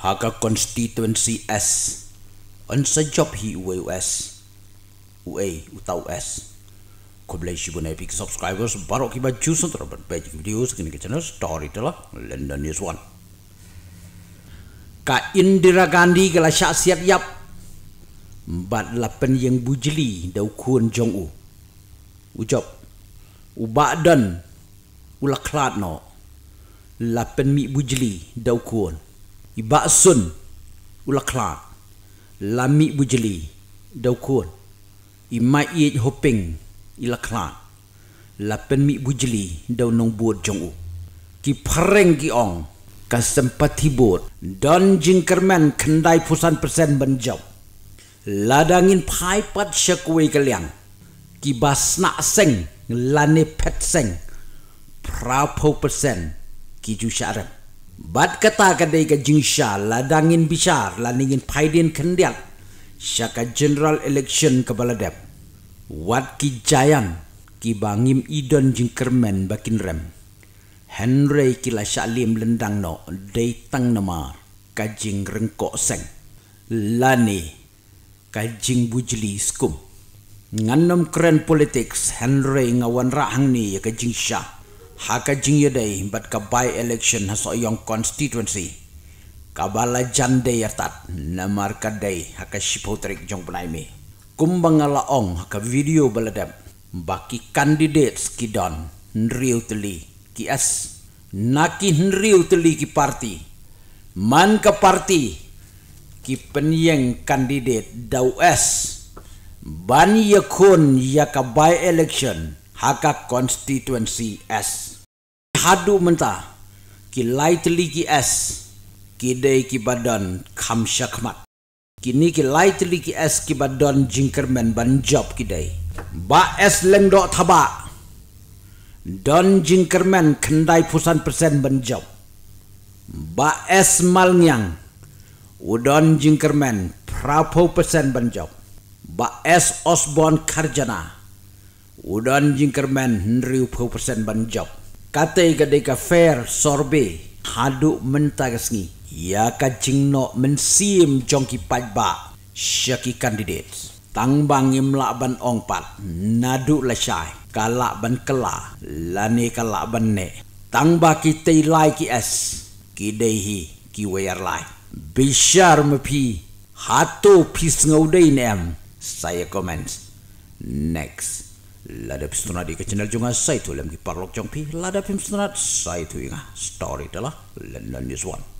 haka constituency S on sa job hi UA US UA uta US ko bla shi bune epic subscribers baro ki ba juice to robert page videos ke channel story to la london news one ka indira gandhi gala sha siap yap bat la yang bujli da kun jong u ucap u badan ulaklat no lapan mi bujli da kun ibasun ulakla lami bujeli daukul imai ej hoping ilakla lapen mi bujeli dau nong buat jongu ki pareng ki ong kasempat hibur don jingkerman kendai pusan persen benjau ladangin pai pat syakwe keliang ki basna seng lane pet seng prapo persen ki jusyarep Bat kata kadai ke jingsha ladangin dangin bisar la ningin paidin kendiat. Syaka general election ke baladep. Wat ki jayan ki bangim idon jingkermen bakin rem. Henry kila syalim lendang no day tang nama kajing rengkok seng. Lani kajing bujli skum. Nganom keren politik Henry ngawan rahang ni ya kajing syah haka jingye day eh, bat ka by election haso yong constituency kabala jande yartat na marka day eh, haka shipotrek jong bunai me kumbanga laong haka video baladam baki candidates kidon nriu tuli ki as naki nriu teli ki party man ka parti, ki penyeng candidate daw es ban yakun yakabai election haka constituency S. Hadu mentah, ki lightly ki S, ki day ki badan kam syakmat. Kini ki lightly ki S ki badan jinkerman ban job ki day. Ba S lengdok thaba. don jinkerman kendai pusan persen ban job. Ba S malnyang, udon jinkerman prapo persen ban job. Ba S Osborne Karjana. Karjana. Udan jingkerman hendri upah persen ban Kata ika deka fair sorbe haduk mentah kesengi. Ia ya kacing no mensim jongki pajba syaki kandidat. Tangbang imlak ban ongpat naduk lesyai. Kalak ban kela lani kalak ban ne. Tangba kita ilai ki es. Kidehi ki wayar lai. Bishar mepi hatu pis ngaudain em. Saya komen. Next. Lada pimsunat di kecenal junga saya tu di parlok jongpi. Lada saya tu ingat. Story telah lenan news one.